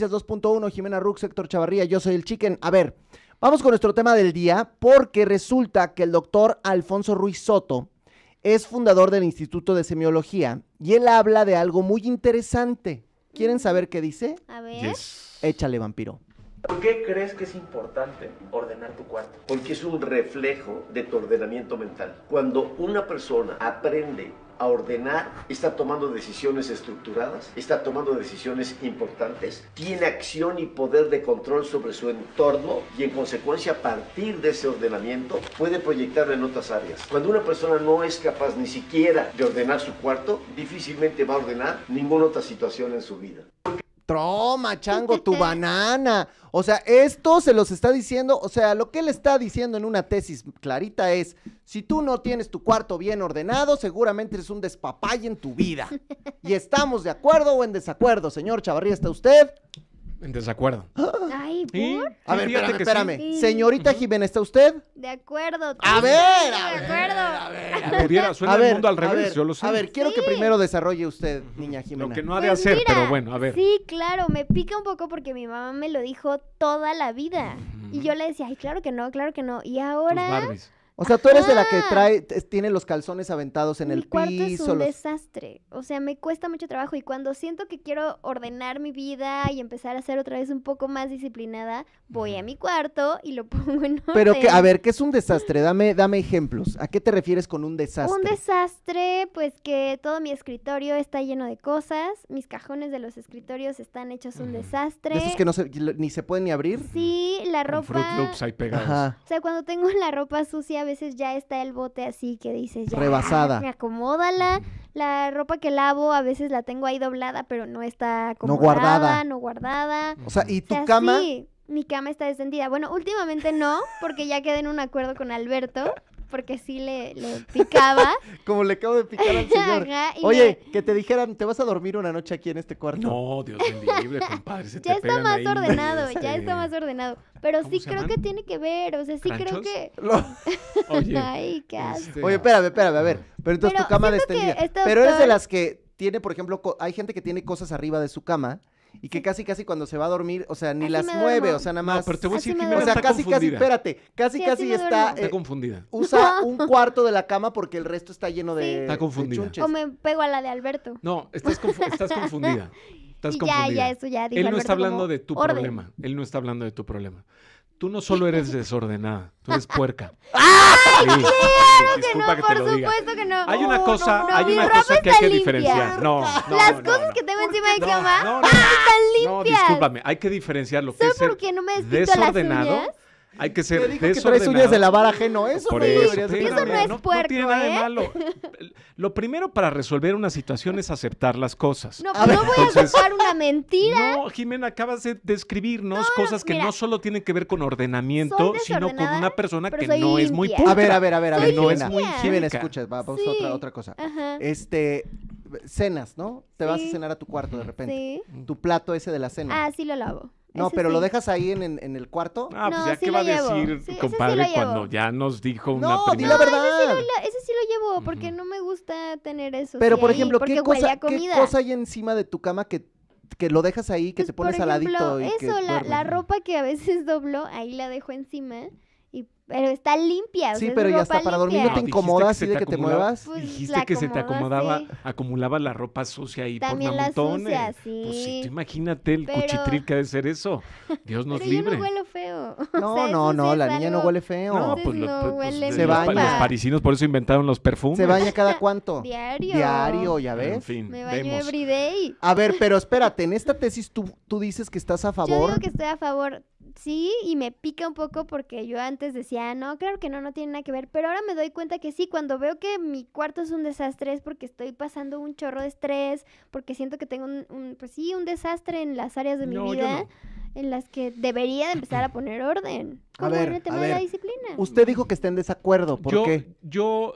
2.1, Jimena Rux, Héctor Chavarría, yo soy el Chicken. A ver, vamos con nuestro tema del día porque resulta que el doctor Alfonso Ruiz Soto es fundador del Instituto de Semiología y él habla de algo muy interesante. ¿Quieren mm. saber qué dice? A ver. Échale, vampiro. ¿Por qué crees que es importante ordenar tu cuarto? Porque es un reflejo de tu ordenamiento mental. Cuando una persona aprende a ordenar, está tomando decisiones estructuradas, está tomando decisiones importantes, tiene acción y poder de control sobre su entorno y en consecuencia a partir de ese ordenamiento puede proyectar en otras áreas. Cuando una persona no es capaz ni siquiera de ordenar su cuarto, difícilmente va a ordenar ninguna otra situación en su vida. Troma, chango, tu banana. O sea, esto se los está diciendo, o sea, lo que él está diciendo en una tesis clarita es, si tú no tienes tu cuarto bien ordenado, seguramente eres un despapay en tu vida. ¿Y estamos de acuerdo o en desacuerdo, señor Chavarría? ¿Está usted? En desacuerdo. A ver, espérame, Señorita Jimena, ¿está usted? De acuerdo. A ver, a ver, a a ver. Pudiera, suena el mundo al revés, yo lo sé. A ver, quiero que primero desarrolle usted, niña Jimena. lo que no ha de pues hacer, pero bueno, a ver. Sí, claro, me pica un poco porque mi mamá me lo dijo toda la vida. Y yo le decía, ay, claro que no, claro que no. Y ahora, o sea, tú eres de la que trae, tiene los calzones aventados en mi el cuarto Es un desastre. O sea, me cuesta mucho trabajo. Y cuando siento que quiero ordenar mi vida y empezar a ser otra vez un poco más disciplinada, voy a mi cuarto y lo pongo en orden. Pero que, a ver, ¿qué es un desastre? Dame, dame ejemplos. ¿A qué te refieres con un desastre? Un desastre, pues que todo mi escritorio está lleno de cosas, mis cajones de los escritorios están hechos un desastre. esos que ni se pueden ni abrir? Sí, la ropa. Fruit Loops ahí pegados. O sea, cuando tengo la ropa sucia a veces ya está el bote así que dices, rebasada. Me acomódala. la, ropa que lavo, a veces la tengo ahí doblada, pero no está como no guardada. No guardada. O sea, ¿y tu cama? Sí, mi cama está descendida. Bueno, últimamente no, porque ya quedé en un acuerdo con Alberto porque sí le, picaba. Como le acabo de picar al señor. Oye, que te dijeran, te vas a dormir una noche aquí en este cuarto. No, Dios mío compadre. ya está más ordenado, ya está más ordenado. Pero sí creo que tiene que ver, o sea, sí creo que. Oye, qué este, Oye, espérame, espérame, a ver. Pero entonces tu cama este. Pero eres de las que tiene, por ejemplo, hay gente que tiene cosas arriba de su cama y que casi casi cuando se va a dormir, o sea, ni las mueve, o sea, nada más. O sea, casi casi, espérate, casi casi está, eh, confundida. Usa un cuarto de la cama porque el resto está lleno de confundida. O me pego a la de Alberto. No, estás, confundida. Estás confundida. Ya, ya, eso ya Él no está hablando de tu problema. Él no está hablando de tu problema. Tú no solo eres desordenada, tú eres puerca. ¡Ay! Sí, sí, disculpa que, no, te lo diga. que no. Hay una cosa, no, hay una cosa que hay que diferenciar. No, no, Las cosas que tengo encima de cama no, están limpias. No, discúlpame, hay que diferenciar lo que es ser desordenado hay que ser. que de lavar ajeno. Eso, Por eso, eso, no es puerto. No tiene nada de ¿eh? malo. Lo primero para resolver una situación es aceptar las cosas. No, pues no voy a agrupar una mentira. No, Jimena, acabas de describirnos cosas que no solo tienen que ver con ordenamiento, sino con una persona que no es muy pura. A ver, a ver, a ver, a ver. No es muy Jimena, escucha, vamos a otra, otra cosa. Este, cenas, ¿no? Te vas a cenar a tu cuarto de repente. Sí. Tu plato ese de la cena. Ah, sí lo lavo. No, pero lo dejas ahí en, en, el cuarto. Ah, pues ya qué va a decir, compadre, cuando ya nos dijo una primera. No, la verdad. Ese, sí lo, llevo porque no me gusta tener eso. Pero por ejemplo, ¿qué cosa, ¿qué hay encima de tu cama que que lo dejas ahí, que pues, te pones por eso, la, la, ropa que a veces doblo, ahí la dejo encima. Pero está limpia. sí, pero ya está. Para dormir no, te ah, incomoda así de que te muevas. Pues, dijiste que se te acomodaba, acumulaba la ropa sucia ahí por montones. sí. Pues sí, imagínate el cuchitril que ha de ser eso. Dios nos libre. Yo no feo. No, no, no, la niña no huele feo. No, pues, pues, pues se baña. Los parisinos por eso inventaron los perfumes. ¿Se baña cada cuánto? Diario. Diario, ya ves. En me baño everyday. A ver, pero espérate, en esta tesis tú, tú dices que estás a favor. Yo digo que estoy a favor sí, y me pica un poco porque yo antes decía, no, claro que no, no tiene nada que ver, pero ahora me doy cuenta que sí, cuando veo que mi cuarto es un desastre es porque estoy pasando un chorro de estrés, porque siento que tengo un, pues sí, un desastre en las áreas de mi vida en las que debería de empezar a poner orden. Como a ver, la disciplina. Usted dijo que está en desacuerdo, ¿por yo, Yo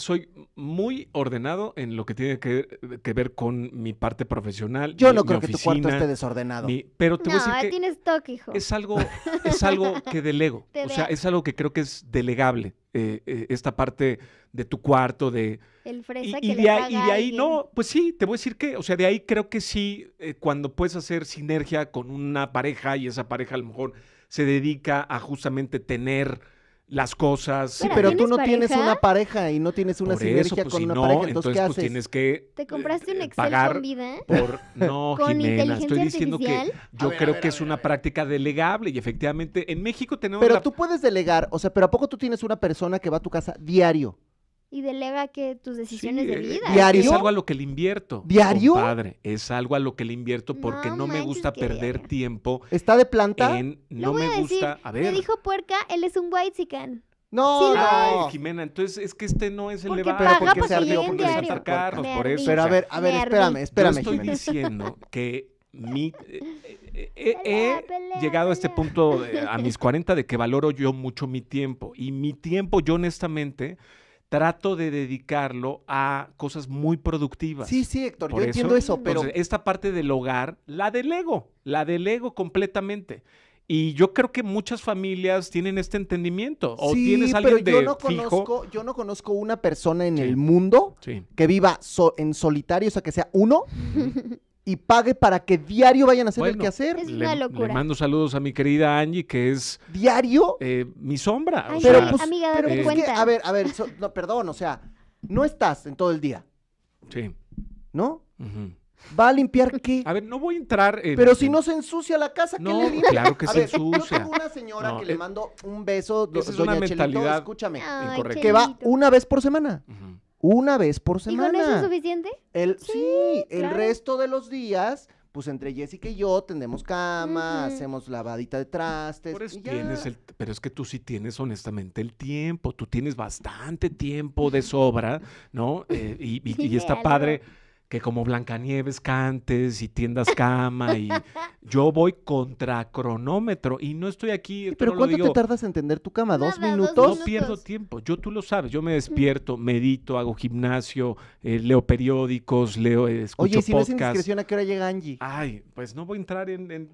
soy muy ordenado en lo que tiene que, ver con mi parte profesional. Yo no creo que tu cuarto esté desordenado. pero te voy a decir que tienes toque, hijo. Es algo, es algo que delego. o sea, es algo que creo que es delegable. Eh, eh, esta parte de tu cuarto, de... El fresa y, que de, ahí, y de ahí, no, pues sí, te voy a decir que, o sea, de ahí creo que sí, eh, cuando puedes hacer sinergia con una pareja y esa pareja a lo mejor se dedica a justamente tener las cosas. Sí, pero, tú no tienes una pareja y no tienes una sinergia pues, con una pareja, entonces, ¿qué pues, haces? tienes que ¿Te compraste un eh, Excel vida? Por, no, Jimena, estoy diciendo que yo creo que es una práctica delegable y efectivamente en México tenemos Pero tú puedes delegar, o sea, pero a poco tú tienes una persona que va a tu casa diario y delega que tus decisiones de vida. ¿eh? ¿Diario? Es algo a lo que le invierto. ¿Diario? Padre, es algo a lo que le invierto porque no, me gusta perder tiempo. ¿Está de planta? no me gusta. A ver. Me dijo puerca, él es un white No, no. Ay, ah, Jimena, entonces es que este no es el porque porque se por eso. Pero a ver, a ver, espérame, espérame. Yo estoy diciendo que mi, eh, eh, he llegado a este punto a mis 40 de que valoro yo mucho mi tiempo. Y mi tiempo, yo honestamente trato de dedicarlo a cosas muy productivas. Sí, sí, Héctor, yo entiendo eso, pero... esta parte del hogar la delego, la delego completamente. Y yo creo que muchas familias tienen este entendimiento. O tienes alguien pero yo no conozco, yo no conozco una persona en el mundo que viva en solitario, o sea, que sea uno, y pague para que diario vayan a hacer el que hacer. Es una locura. Le, mando saludos a mi querida Angie, que es. ¿Diario? Eh, mi sombra. Pues, pero, pues, amiga, pero Es que, a ver, a ver, perdón, o sea, no estás en todo el día. Sí. ¿No? ¿Va a limpiar qué? A ver, no voy a entrar en... Pero si no se ensucia la casa, ¿qué le limpia? claro que se ver, ensucia. Yo tengo una señora que le eh, mando un beso, es doña una mentalidad Chelito, escúchame, Ay, que va una vez por semana. Ajá. Una vez por semana. ¿Y con eso es suficiente? El, sí, el resto de los días pues entre Jessica y yo tendemos cama, hacemos lavadita de trastes. pero es que tú sí tienes honestamente el tiempo, tú tienes bastante tiempo de sobra, ¿no? Eh, y, está padre que como Blancanieves cantes y tiendas cama y yo voy contra cronómetro y no estoy aquí. pero ¿cuánto te tardas en tender tu cama? ¿Dos, minutos? No pierdo tiempo. Yo tú lo sabes. Yo me despierto, medito, hago gimnasio, eh, leo periódicos, leo, eh, escucho Oye, si no es indiscreción, ¿a qué hora llega Angie? Ay, pues no voy a entrar en,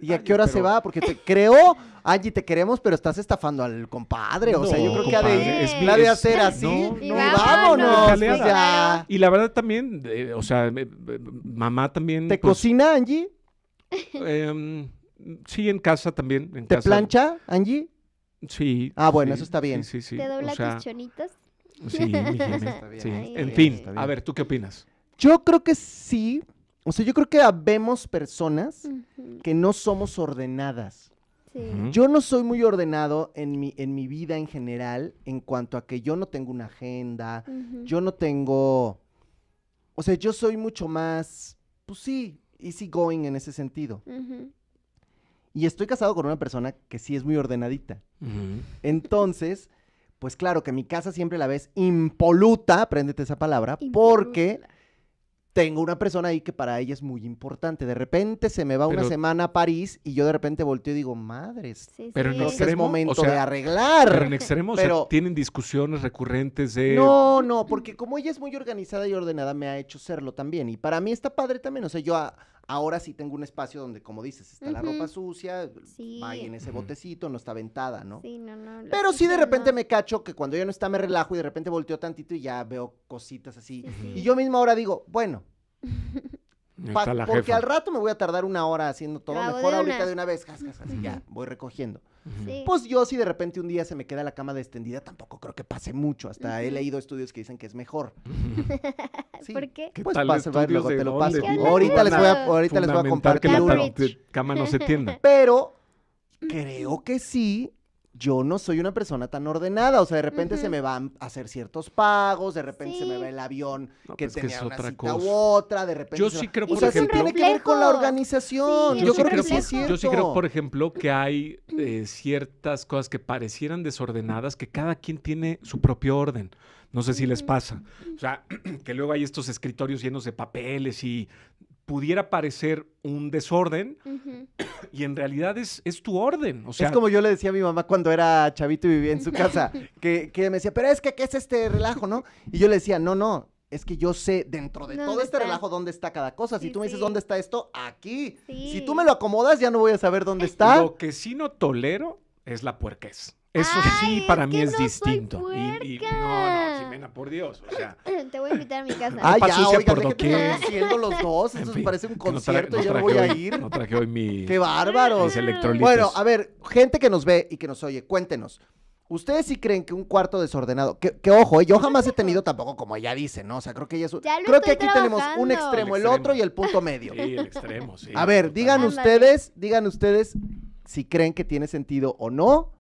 ¿Y a qué hora se va? Porque te creo, Angie, te queremos, pero estás estafando al compadre. o sea, yo creo que ha de, la de hacer así. y vámonos. Pues, y la verdad también... Eh, o sea, eh, eh, mamá también. ¿Te pues, cocina Angie? Em, sí, en casa también. ¿Te plancha Angie? Sí. Ah, bueno, eso está bien. Sí, sí, ¿Te dobla o Sí, está bien. En fin, a ver, ¿tú qué opinas? Yo creo que sí. O sea, yo creo que vemos personas que no somos ordenadas. Sí. Yo no soy muy ordenado en mi, en mi vida en general en cuanto a que yo no tengo una agenda, yo no tengo o sea, yo soy mucho más, pues sí, easy going en ese sentido. Y estoy casado con una persona que sí es muy ordenadita. Entonces, pues claro que mi casa siempre la ves impoluta, apréndete esa palabra, porque tengo una persona ahí que para ella es muy importante. De repente se me va una semana a París y yo de repente volteo y digo, madres, pero en extremo, es momento de arreglar. Pero en extremo, tienen discusiones recurrentes de... No, no, porque como ella es muy organizada y ordenada, me ha hecho serlo también. Y para mí está padre también, o sea, yo ahora sí tengo un espacio donde, como dices, está la ropa sucia, va ahí en ese botecito, no está ventada, ¿no? Sí, no, no. Pero sí de repente me cacho que cuando ella no está me relajo y de repente volteo tantito y ya veo cositas así. Y yo mismo ahora digo, bueno, porque al rato me voy a tardar una hora haciendo todo. Mejor ahorita de una vez, Así ya voy recogiendo. Pues yo, si de repente un día se me queda la cama extendida, tampoco creo que pase mucho. Hasta he leído estudios que dicen que es mejor. ¿Por qué? pues pase, luego te lo paso. Ahorita les voy a, ahorita les compartir que la cama no se tienda. Pero creo que sí yo no soy una persona tan ordenada. O sea, de repente se me van a hacer ciertos pagos, de repente se me va el avión pues que tenía una otra cita u otra, de repente. Yo sí creo, por eso tiene que ver con la organización. yo, sí creo, por ejemplo, que hay eh, ciertas cosas que parecieran desordenadas, que cada quien tiene su propio orden. No sé si les pasa. O sea, que luego hay estos escritorios llenos de papeles y pudiera parecer un desorden y en realidad es, es tu orden. O sea, es como yo le decía a mi mamá cuando era chavito y vivía en su casa, que, me decía, pero es que, ¿qué es este relajo, no? Y yo le decía, no, no, es que yo sé dentro de todo este relajo dónde está cada cosa. si tú me dices dónde está esto, aquí. Si tú me lo acomodas, ya no voy a saber dónde está. Lo que sí no tolero es la puerquez. Eso sí para mí es distinto. Y, no, no, Jimena, por Dios. O sea. Te voy a invitar a mi casa. Ah, ya, oiga, por lo haciendo los dos. Eso parece un concierto ya yo voy a ir. No traje hoy mi. Qué bárbaro Mis bueno, a ver, gente que nos ve y que nos oye, cuéntenos. Ustedes sí creen que un cuarto desordenado, que, ojo, eh, yo jamás he tenido tampoco como ella dice, ¿no? O sea, creo que ella es un... Creo que aquí tenemos un extremo, el, otro y el punto medio. Sí, el extremo, sí. A ver, digan ustedes, digan ustedes si creen que tiene sentido o no